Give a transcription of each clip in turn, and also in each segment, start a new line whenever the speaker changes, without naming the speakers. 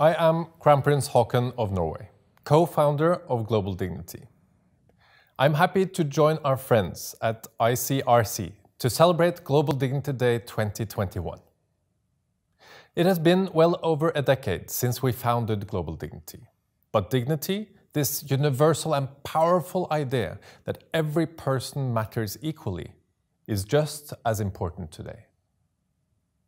I am Prince Haakon of Norway, co-founder of Global Dignity. I'm happy to join our friends at ICRC to celebrate Global Dignity Day 2021. It has been well over a decade since we founded Global Dignity. But dignity, this universal and powerful idea that every person matters equally, is just as important today.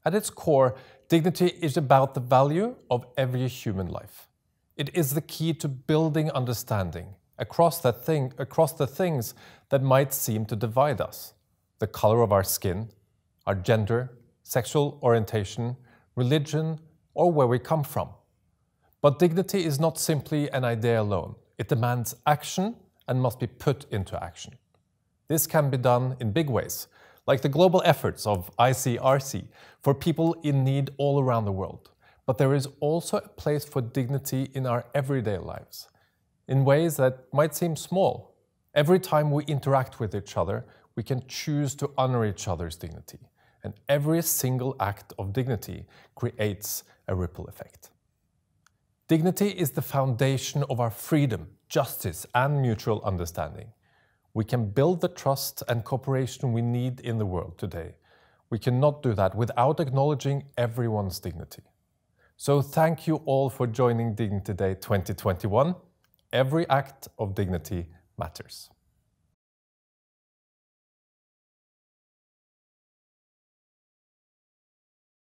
At its core, dignity is about the value of every human life. It is the key to building understanding across, thing, across the things that might seem to divide us the color of our skin, our gender, sexual orientation, religion, or where we come from. But dignity is not simply an idea alone, it demands action and must be put into action. This can be done in big ways, like the global efforts of ICRC for people in need all around the world. But there is also a place for dignity in our everyday lives, in ways that might seem small. Every time we interact with each other, we can choose to honor each other's dignity. And every single act of dignity creates a ripple effect. Dignity is the foundation of our freedom, justice, and mutual understanding. We can build the trust and cooperation we need in the world today. We cannot do that without acknowledging everyone's dignity. So thank you all for joining Dignity Day 2021. Every act of dignity matters.